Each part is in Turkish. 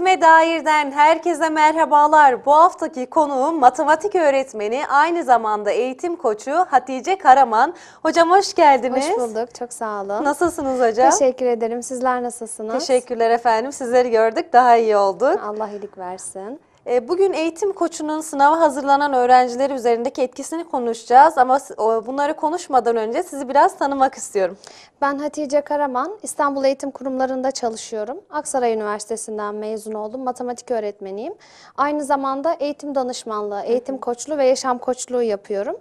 Matematiğe dairden herkese merhabalar. Bu haftaki konuğum matematik öğretmeni, aynı zamanda eğitim koçu Hatice Karaman. Hocam hoş geldiniz. Hoş bulduk, çok sağ olun. Nasılsınız hocam? Teşekkür ederim. Sizler nasılsınız? Teşekkürler efendim. Sizleri gördük, daha iyi olduk. Allah iyilik versin. E, bugün eğitim koçunun sınava hazırlanan öğrencileri üzerindeki etkisini konuşacağız ama bunları konuşmadan önce sizi biraz tanımak istiyorum. Ben Hatice Karaman, İstanbul Eğitim Kurumlarında çalışıyorum. Aksaray Üniversitesi'nden mezun oldum, matematik öğretmeniyim. Aynı zamanda eğitim danışmanlığı, eğitim koçluğu ve yaşam koçluğu yapıyorum.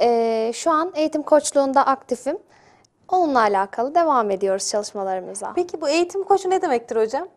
E, şu an eğitim koçluğunda aktifim. Onunla alakalı devam ediyoruz çalışmalarımıza. Peki bu eğitim koçu ne demektir hocam?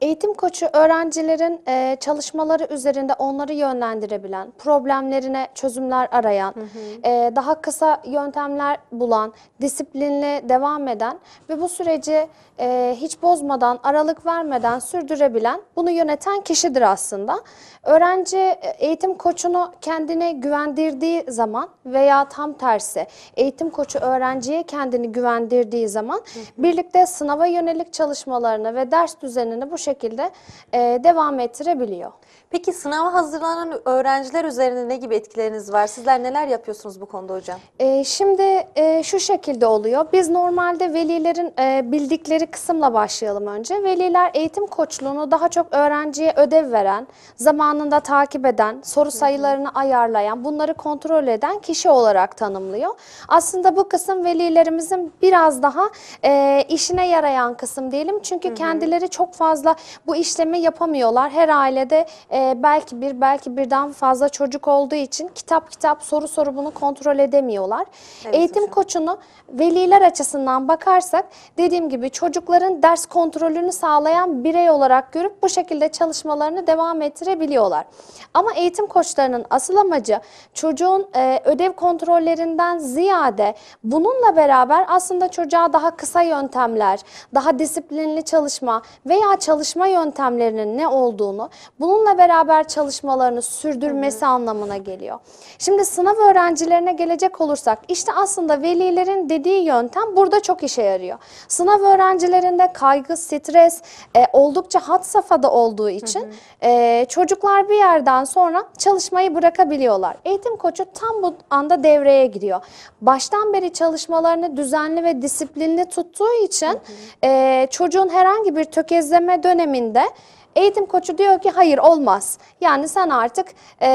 Eğitim koçu öğrencilerin e, çalışmaları üzerinde onları yönlendirebilen, problemlerine çözümler arayan, hı hı. E, daha kısa yöntemler bulan, disiplinli devam eden ve bu süreci e, hiç bozmadan, aralık vermeden sürdürebilen, bunu yöneten kişidir aslında. Öğrenci e, eğitim koçunu kendine güvendirdiği zaman veya tam tersi eğitim koçu öğrenciye kendini güvendirdiği zaman hı hı. birlikte sınava yönelik çalışmalarını ve ders düzenini bu şekilde şekilde e, devam ettirebiliyor. Peki sınava hazırlanan öğrenciler üzerine ne gibi etkileriniz var? Sizler neler yapıyorsunuz bu konuda hocam? E, şimdi e, şu şekilde oluyor. Biz normalde velilerin e, bildikleri kısımla başlayalım önce. Veliler eğitim koçluğunu daha çok öğrenciye ödev veren, zamanında takip eden, soru sayılarını ayarlayan, bunları kontrol eden kişi olarak tanımlıyor. Aslında bu kısım velilerimizin biraz daha e, işine yarayan kısım diyelim. Çünkü kendileri çok fazla bu işlemi yapamıyorlar. Her ailede e, e, belki bir belki birden fazla çocuk olduğu için kitap kitap soru soru bunu kontrol edemiyorlar. Evet, Eğitim hocam. koçunu veliler açısından bakarsak dediğim gibi çocukların ders kontrolünü sağlayan birey olarak görüp bu şekilde çalışmalarını devam ettirebiliyorlar. Ama eğitim koçlarının asıl amacı çocuğun e, ödev kontrollerinden ziyade bununla beraber aslında çocuğa daha kısa yöntemler, daha disiplinli çalışma veya çalışma yöntemlerinin ne olduğunu bununla beraber beraber çalışmalarını sürdürmesi Hı-hı. anlamına geliyor. Şimdi sınav öğrencilerine gelecek olursak işte aslında velilerin dediği yöntem burada çok işe yarıyor. Sınav öğrencilerinde kaygı, stres e, oldukça hat safhada olduğu için E, çocuklar bir yerden sonra çalışmayı bırakabiliyorlar. Eğitim koçu tam bu anda devreye giriyor. Baştan beri çalışmalarını düzenli ve disiplinli tuttuğu için E, çocuğun herhangi bir tökezleme döneminde Eğitim koçu diyor ki hayır olmaz. Yani sen artık e,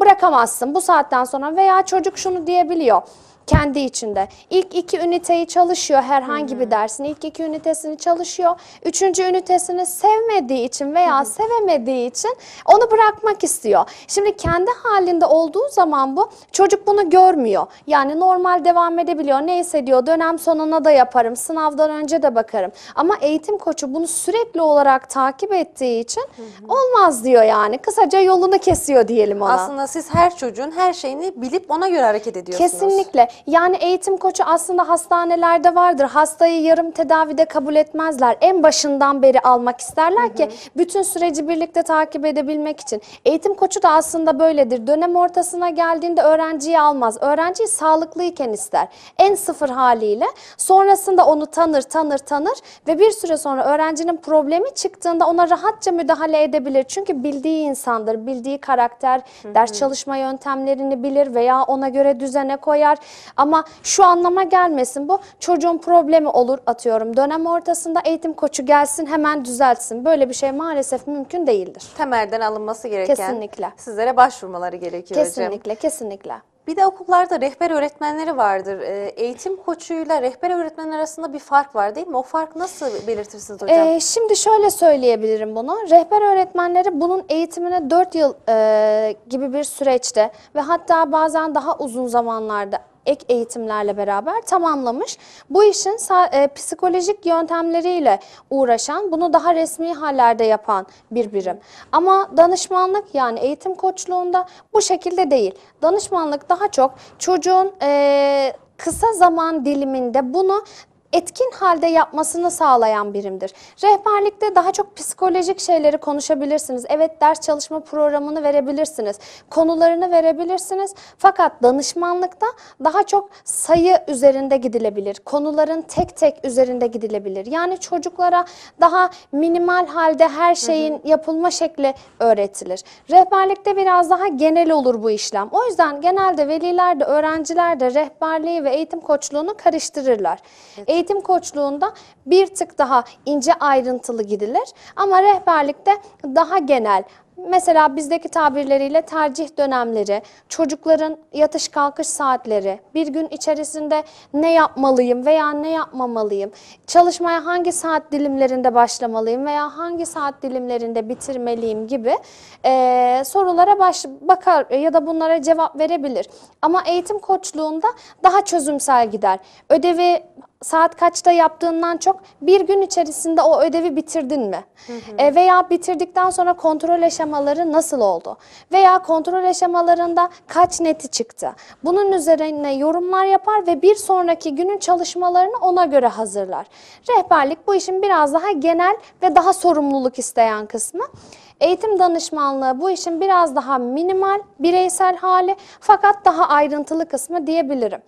bırakamazsın bu saatten sonra veya çocuk şunu diyebiliyor kendi içinde. İlk iki üniteyi çalışıyor herhangi bir dersin. İlk iki ünitesini çalışıyor. Üçüncü ünitesini sevmediği için veya Hı sevemediği için onu bırakmak istiyor. Şimdi kendi halinde olduğu zaman bu çocuk bunu görmüyor. Yani normal devam edebiliyor. Neyse diyor dönem sonuna da yaparım. Sınavdan önce de bakarım. Ama eğitim koçu bunu sürekli olarak takip ettiği için olmaz diyor yani. Kısaca yolunu kesiyor diyelim ona. Aslında siz her çocuğun her şeyini bilip ona göre hareket ediyorsunuz. Kesinlikle. Yani eğitim koçu aslında hastanelerde vardır. Hastayı yarım tedavide kabul etmezler. En başından beri almak isterler hı hı. ki bütün süreci birlikte takip edebilmek için. Eğitim koçu da aslında böyledir. Dönem ortasına geldiğinde öğrenciyi almaz. Öğrenciyi sağlıklıyken ister. En sıfır haliyle. Sonrasında onu tanır, tanır, tanır ve bir süre sonra öğrencinin problemi çıktığında ona rahatça müdahale edebilir. Çünkü bildiği insandır, bildiği karakter, hı hı. ders çalışma yöntemlerini bilir veya ona göre düzene koyar. Ama şu anlama gelmesin bu. Çocuğun problemi olur atıyorum. Dönem ortasında eğitim koçu gelsin hemen düzeltsin. Böyle bir şey maalesef mümkün değildir. Temelden alınması gereken kesinlikle. sizlere başvurmaları gerekiyor kesinlikle, hocam. Kesinlikle, kesinlikle. Bir de okullarda rehber öğretmenleri vardır. Ee, eğitim koçuyla rehber öğretmen arasında bir fark var değil mi? O fark nasıl belirtirsiniz hocam? Ee, şimdi şöyle söyleyebilirim bunu. Rehber öğretmenleri bunun eğitimine 4 yıl e, gibi bir süreçte ve hatta bazen daha uzun zamanlarda ek eğitimlerle beraber tamamlamış. Bu işin e, psikolojik yöntemleriyle uğraşan, bunu daha resmi hallerde yapan bir birim. Ama danışmanlık yani eğitim koçluğunda bu şekilde değil. Danışmanlık daha çok çocuğun e, kısa zaman diliminde bunu etkin halde yapmasını sağlayan birimdir. Rehberlikte daha çok psikolojik şeyleri konuşabilirsiniz. Evet ders çalışma programını verebilirsiniz. Konularını verebilirsiniz. Fakat danışmanlıkta daha çok sayı üzerinde gidilebilir. Konuların tek tek üzerinde gidilebilir. Yani çocuklara daha minimal halde her şeyin hı hı. yapılma şekli öğretilir. Rehberlikte biraz daha genel olur bu işlem. O yüzden genelde veliler de öğrenciler de rehberliği ve eğitim koçluğunu karıştırırlar. Evet. Eğitim eğitim koçluğunda bir tık daha ince ayrıntılı gidilir ama rehberlikte daha genel, Mesela bizdeki tabirleriyle tercih dönemleri, çocukların yatış kalkış saatleri, bir gün içerisinde ne yapmalıyım veya ne yapmamalıyım, çalışmaya hangi saat dilimlerinde başlamalıyım veya hangi saat dilimlerinde bitirmeliyim gibi e, sorulara baş, bakar ya da bunlara cevap verebilir. Ama eğitim koçluğunda daha çözümsel gider. Ödevi saat kaçta yaptığından çok bir gün içerisinde o ödevi bitirdin mi? Hı hı. E, veya bitirdikten sonra kontrol aşamaları nasıl oldu? Veya kontrol aşamalarında kaç neti çıktı? Bunun üzerine yorumlar yapar ve bir sonraki günün çalışmalarını ona göre hazırlar. Rehberlik bu işin biraz daha genel ve daha sorumluluk isteyen kısmı. Eğitim danışmanlığı bu işin biraz daha minimal, bireysel hali fakat daha ayrıntılı kısmı diyebilirim.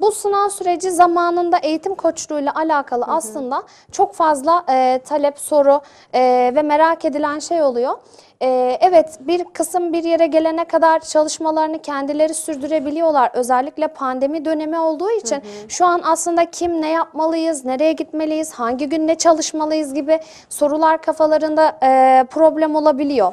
Bu sınav süreci zamanında eğitim koçluğuyla alakalı hı hı. aslında çok fazla e, talep, soru e, ve merak edilen şey oluyor. Ee, evet bir kısım bir yere gelene kadar çalışmalarını kendileri sürdürebiliyorlar. Özellikle pandemi dönemi olduğu için hı hı. şu an aslında kim ne yapmalıyız, nereye gitmeliyiz, hangi gün ne çalışmalıyız gibi sorular kafalarında e, problem olabiliyor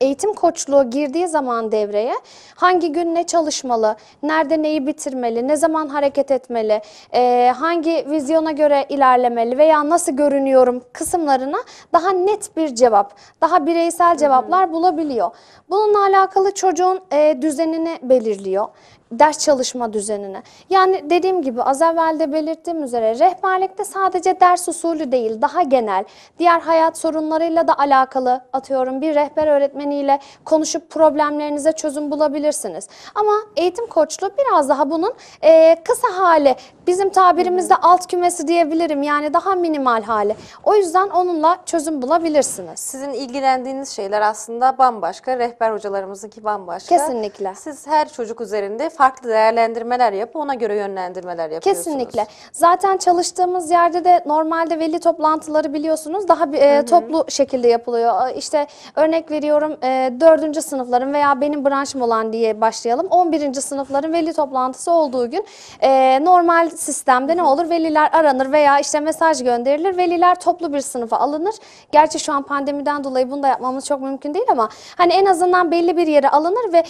eğitim koçluğu girdiği zaman devreye hangi gün ne çalışmalı, nerede neyi bitirmeli, ne zaman hareket etmeli, e, hangi vizyona göre ilerlemeli veya nasıl görünüyorum kısımlarına daha net bir cevap, daha bireysel cevaplar bulabiliyor. Bununla alakalı çocuğun e, düzenini belirliyor ders çalışma düzenine. Yani dediğim gibi az evvel de belirttiğim üzere rehberlikte sadece ders usulü değil daha genel diğer hayat sorunlarıyla da alakalı atıyorum bir rehber öğretmeniyle konuşup problemlerinize çözüm bulabilirsiniz. Ama eğitim koçluğu biraz daha bunun e, kısa hali bizim tabirimizde alt kümesi diyebilirim yani daha minimal hali. O yüzden onunla çözüm bulabilirsiniz. Sizin ilgilendiğiniz şeyler aslında bambaşka rehber hocalarımızınki bambaşka. Kesinlikle. Siz her çocuk üzerinde farklı değerlendirmeler yapıp ona göre yönlendirmeler yapıyorsunuz. Kesinlikle. Zaten çalıştığımız yerde de normalde veli toplantıları biliyorsunuz daha bir, e, toplu şekilde yapılıyor. İşte örnek veriyorum e, 4. sınıfların veya benim branşım olan diye başlayalım. 11. sınıfların veli toplantısı olduğu gün e, normal sistemde ne olur? Veliler aranır veya işte mesaj gönderilir. Veliler toplu bir sınıfa alınır. Gerçi şu an pandemiden dolayı bunu da yapmamız çok mümkün değil ama hani en azından belli bir yere alınır ve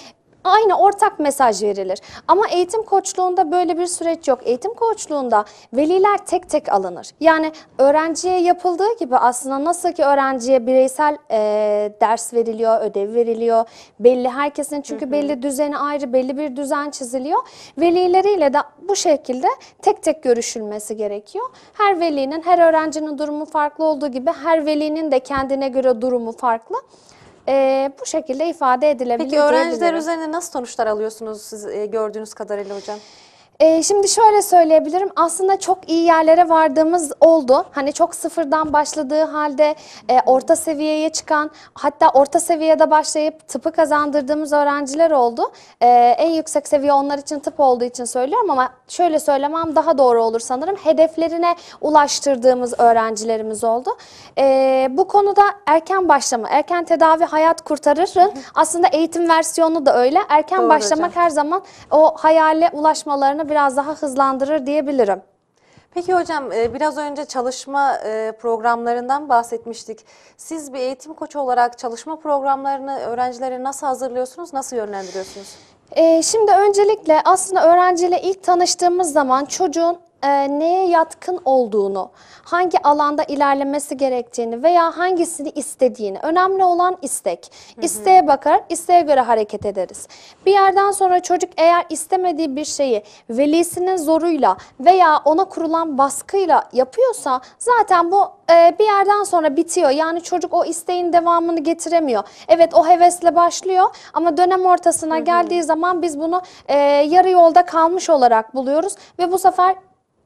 Aynı ortak mesaj verilir. Ama eğitim koçluğunda böyle bir süreç yok. Eğitim koçluğunda veliler tek tek alınır. Yani öğrenciye yapıldığı gibi aslında nasıl ki öğrenciye bireysel e, ders veriliyor, ödev veriliyor. Belli herkesin çünkü hı hı. belli düzeni ayrı, belli bir düzen çiziliyor. Velileriyle de bu şekilde tek tek görüşülmesi gerekiyor. Her velinin, her öğrencinin durumu farklı olduğu gibi her velinin de kendine göre durumu farklı e, bu şekilde ifade edilebilir. Peki öğrenciler üzerine nasıl sonuçlar alıyorsunuz siz e, gördüğünüz kadarıyla hocam? E, şimdi şöyle söyleyebilirim. Aslında çok iyi yerlere vardığımız oldu. Hani çok sıfırdan başladığı halde e, orta seviyeye çıkan, hatta orta seviyede başlayıp tıpı kazandırdığımız öğrenciler oldu. E, en yüksek seviye onlar için tıp olduğu için söylüyorum ama şöyle söylemem daha doğru olur sanırım. Hedeflerine ulaştırdığımız öğrencilerimiz oldu. E, bu konuda erken başlama, erken tedavi hayat kurtarır Aslında eğitim versiyonu da öyle. Erken doğru başlamak hocam. her zaman o hayale ulaşmalarını biraz daha hızlandırır diyebilirim. Peki hocam e, biraz önce çalışma e, programlarından bahsetmiştik. Siz bir eğitim koçu olarak çalışma programlarını öğrencilere nasıl hazırlıyorsunuz, nasıl yönlendiriyorsunuz? E, şimdi öncelikle aslında öğrenciyle ilk tanıştığımız zaman çocuğun e, neye yatkın olduğunu, hangi alanda ilerlemesi gerektiğini veya hangisini istediğini. Önemli olan istek. İsteğe bakar, isteğe göre hareket ederiz. Bir yerden sonra çocuk eğer istemediği bir şeyi velisinin zoruyla veya ona kurulan baskıyla yapıyorsa zaten bu e, bir yerden sonra bitiyor. Yani çocuk o isteğin devamını getiremiyor. Evet o hevesle başlıyor ama dönem ortasına geldiği zaman biz bunu e, yarı yolda kalmış olarak buluyoruz ve bu sefer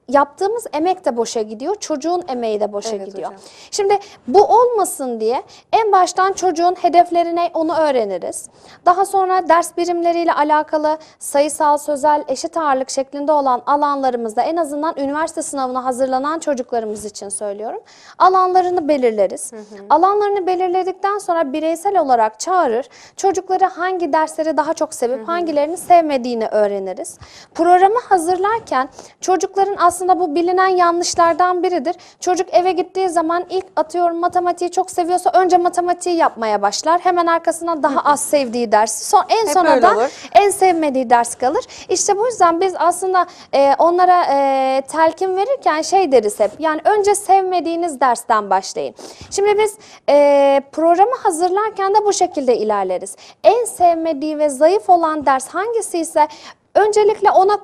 yaptığımız emek de boşa gidiyor, çocuğun emeği de boşa evet, gidiyor. Hocam. Şimdi bu olmasın diye en baştan çocuğun hedeflerine onu öğreniriz. Daha sonra ders birimleriyle alakalı sayısal, sözel, eşit ağırlık şeklinde olan alanlarımızda en azından üniversite sınavına hazırlanan çocuklarımız için söylüyorum. Alanlarını belirleriz. Hı hı. Alanlarını belirledikten sonra bireysel olarak çağırır. Çocukları hangi dersleri daha çok sevip hı hı. hangilerini sevmediğini öğreniriz. Programı hazırlarken çocukların aslında aslında bu bilinen yanlışlardan biridir. Çocuk eve gittiği zaman ilk atıyorum matematiği çok seviyorsa önce matematiği yapmaya başlar. Hemen arkasına daha az sevdiği ders. Son, en sona da en sevmediği ders kalır. İşte bu yüzden biz aslında e, onlara e, telkin verirken şey deriz hep. Yani önce sevmediğiniz dersten başlayın. Şimdi biz e, programı hazırlarken de bu şekilde ilerleriz. En sevmediği ve zayıf olan ders hangisi ise Öncelikle ona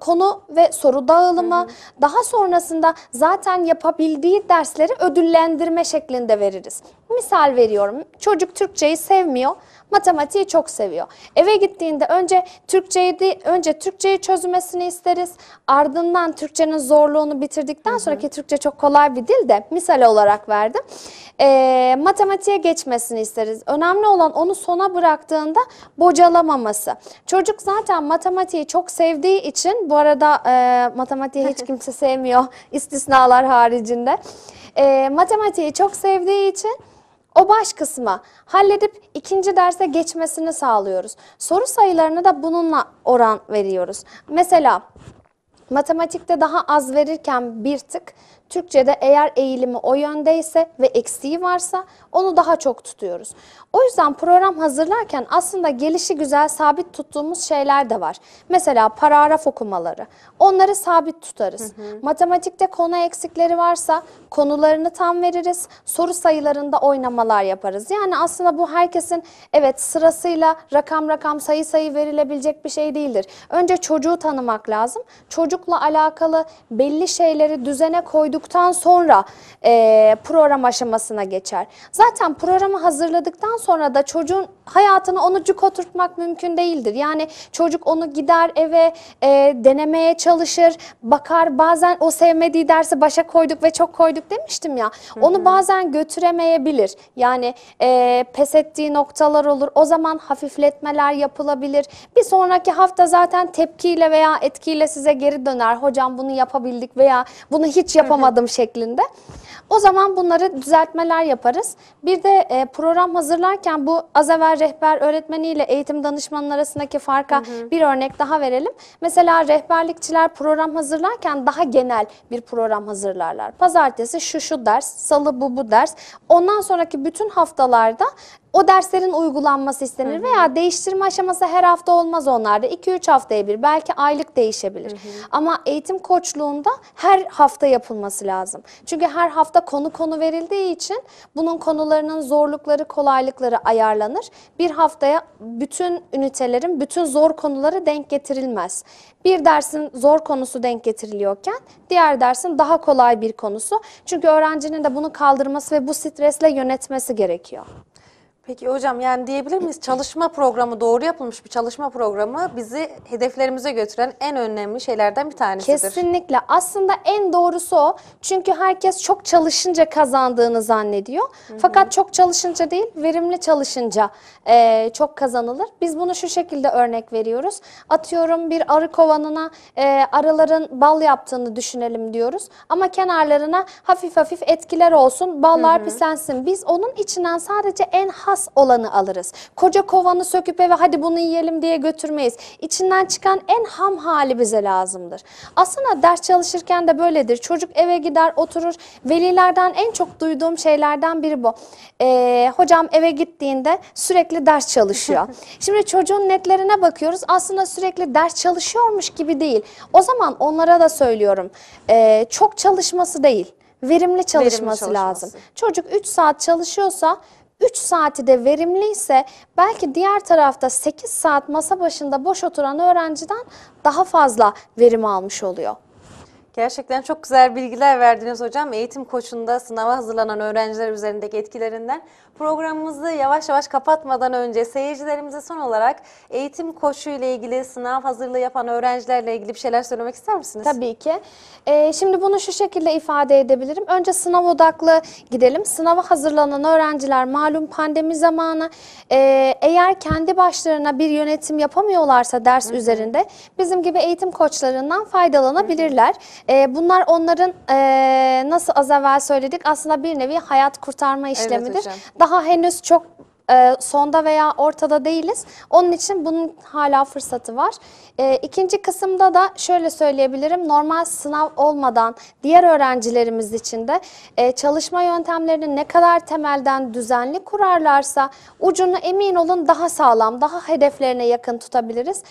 konu ve soru dağılımı, hı daha sonrasında zaten yapabildiği dersleri ödüllendirme şeklinde veririz. Misal veriyorum. Çocuk Türkçeyi sevmiyor, matematiği çok seviyor. Eve gittiğinde önce Türkçeyi de, önce Türkçeyi çözmesini isteriz. Ardından Türkçenin zorluğunu bitirdikten sonra ki Türkçe çok kolay bir dil de misal olarak verdim. E, matematiğe geçmesini isteriz. Önemli olan onu sona bıraktığında bocalamaması. Çocuk zaten matematiği çok sevdiği için bu arada e, matematiği hiç kimse sevmiyor istisnalar haricinde. E, matematiği çok sevdiği için o baş kısmı halledip ikinci derse geçmesini sağlıyoruz. Soru sayılarını da bununla oran veriyoruz. Mesela matematikte daha az verirken bir tık, Türkçe'de eğer eğilimi o yöndeyse ve eksiği varsa onu daha çok tutuyoruz. O yüzden program hazırlarken aslında gelişi güzel sabit tuttuğumuz şeyler de var. Mesela paragraf okumaları. Onları sabit tutarız. Hı hı. Matematikte konu eksikleri varsa konularını tam veririz. Soru sayılarında oynamalar yaparız. Yani aslında bu herkesin evet sırasıyla rakam rakam sayı sayı verilebilecek bir şey değildir. Önce çocuğu tanımak lazım. Çocukla alakalı belli şeyleri düzene koyduğumuz koyduktan sonra e, program aşamasına geçer. Zaten programı hazırladıktan sonra da çocuğun hayatını onu cuk oturtmak mümkün değildir. Yani çocuk onu gider eve e, denemeye çalışır, bakar bazen o sevmediği dersi başa koyduk ve çok koyduk demiştim ya. Hı -hı. Onu bazen götüremeyebilir. Yani e, pes ettiği noktalar olur. O zaman hafifletmeler yapılabilir. Bir sonraki hafta zaten tepkiyle veya etkiyle size geri döner. Hocam bunu yapabildik veya bunu hiç yapamadık. Hı -hı yapamadım şeklinde. O zaman bunları düzeltmeler yaparız. Bir de e, program hazırlarken bu az evvel rehber ile eğitim danışmanının arasındaki farka hı hı. bir örnek daha verelim. Mesela rehberlikçiler program hazırlarken daha genel bir program hazırlarlar. Pazartesi şu şu ders, salı bu bu ders. Ondan sonraki bütün haftalarda o derslerin uygulanması istenir hı hı. veya değiştirme aşaması her hafta olmaz onlarda. 2-3 haftaya bir belki aylık değişebilir. Hı hı. Ama eğitim koçluğunda her hafta yapılması lazım. Çünkü her hafta konu konu verildiği için bunun konularının zorlukları, kolaylıkları ayarlanır. Bir haftaya bütün ünitelerin bütün zor konuları denk getirilmez. Bir dersin zor konusu denk getiriliyorken diğer dersin daha kolay bir konusu. Çünkü öğrencinin de bunu kaldırması ve bu stresle yönetmesi gerekiyor. Peki hocam yani diyebilir miyiz çalışma programı doğru yapılmış bir çalışma programı bizi hedeflerimize götüren en önemli şeylerden bir tanesidir. Kesinlikle aslında en doğrusu o çünkü herkes çok çalışınca kazandığını zannediyor hı hı. fakat çok çalışınca değil verimli çalışınca e, çok kazanılır. Biz bunu şu şekilde örnek veriyoruz atıyorum bir arı kovanına e, arıların bal yaptığını düşünelim diyoruz ama kenarlarına hafif hafif etkiler olsun ballar hı hı. pislensin biz onun içinden sadece en has esas olanı alırız. Koca kovanı söküp eve hadi bunu yiyelim diye götürmeyiz. İçinden çıkan en ham hali bize lazımdır. Aslında ders çalışırken de böyledir. Çocuk eve gider oturur. Velilerden en çok duyduğum şeylerden biri bu. Ee, hocam eve gittiğinde sürekli ders çalışıyor. Şimdi çocuğun netlerine bakıyoruz. Aslında sürekli ders çalışıyormuş gibi değil. O zaman onlara da söylüyorum. Ee, çok çalışması değil verimli çalışması, verimli çalışması lazım. Çocuk 3 saat çalışıyorsa 3 saati de verimli ise belki diğer tarafta 8 saat masa başında boş oturan öğrenciden daha fazla verim almış oluyor. Gerçekten çok güzel bilgiler verdiniz hocam. Eğitim koçunda sınava hazırlanan öğrenciler üzerindeki etkilerinden. Programımızı yavaş yavaş kapatmadan önce seyircilerimize son olarak eğitim koçu ile ilgili sınav hazırlığı yapan öğrencilerle ilgili bir şeyler söylemek ister misiniz? Tabii ki. Ee, şimdi bunu şu şekilde ifade edebilirim. Önce sınav odaklı gidelim. Sınava hazırlanan öğrenciler malum pandemi zamanı e, eğer kendi başlarına bir yönetim yapamıyorlarsa ders Hı -hı. üzerinde bizim gibi eğitim koçlarından faydalanabilirler. Hı -hı. E, bunlar onların e, nasıl az evvel söyledik aslında bir nevi hayat kurtarma işlemidir. hocam. Daha henüz çok e, sonda veya ortada değiliz. Onun için bunun hala fırsatı var. E, ikinci kısımda da şöyle söyleyebilirim. Normal sınav olmadan diğer öğrencilerimiz için de e, çalışma yöntemlerini ne kadar temelden düzenli kurarlarsa ucunu emin olun daha sağlam, daha hedeflerine yakın tutabiliriz.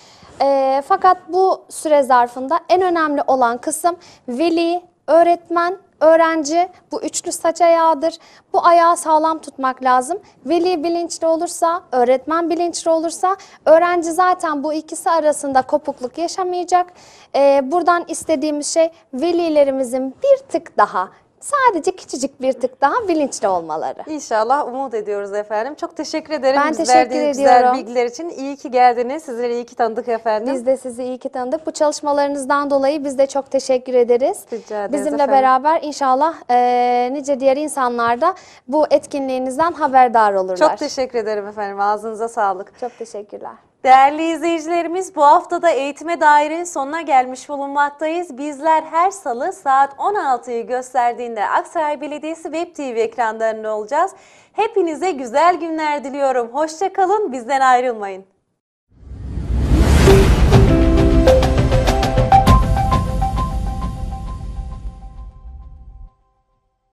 E, fakat bu süre zarfında en önemli olan kısım veli, öğretmen Öğrenci bu üçlü saç ayağıdır. Bu ayağı sağlam tutmak lazım. Veli bilinçli olursa, öğretmen bilinçli olursa öğrenci zaten bu ikisi arasında kopukluk yaşamayacak. Ee, buradan istediğimiz şey velilerimizin bir tık daha Sadece küçücük bir tık daha bilinçli olmaları. İnşallah umut ediyoruz efendim. Çok teşekkür ederim. Ben teşekkür verdiğiniz ediyorum. güzel bilgiler için. İyi ki geldiniz. Sizleri iyi ki tanıdık efendim. Biz de sizi iyi ki tanıdık. Bu çalışmalarınızdan dolayı biz de çok teşekkür ederiz. Rica ederiz Bizimle efendim. beraber inşallah e, nice diğer insanlar da bu etkinliğinizden haberdar olurlar. Çok teşekkür ederim efendim. Ağzınıza sağlık. Çok teşekkürler. Değerli izleyicilerimiz bu haftada eğitime dairin sonuna gelmiş bulunmaktayız. Bizler her salı saat 16'yı gösterdiğinde Aksaray Belediyesi Web TV ekranlarında olacağız. Hepinize güzel günler diliyorum. Hoşçakalın bizden ayrılmayın.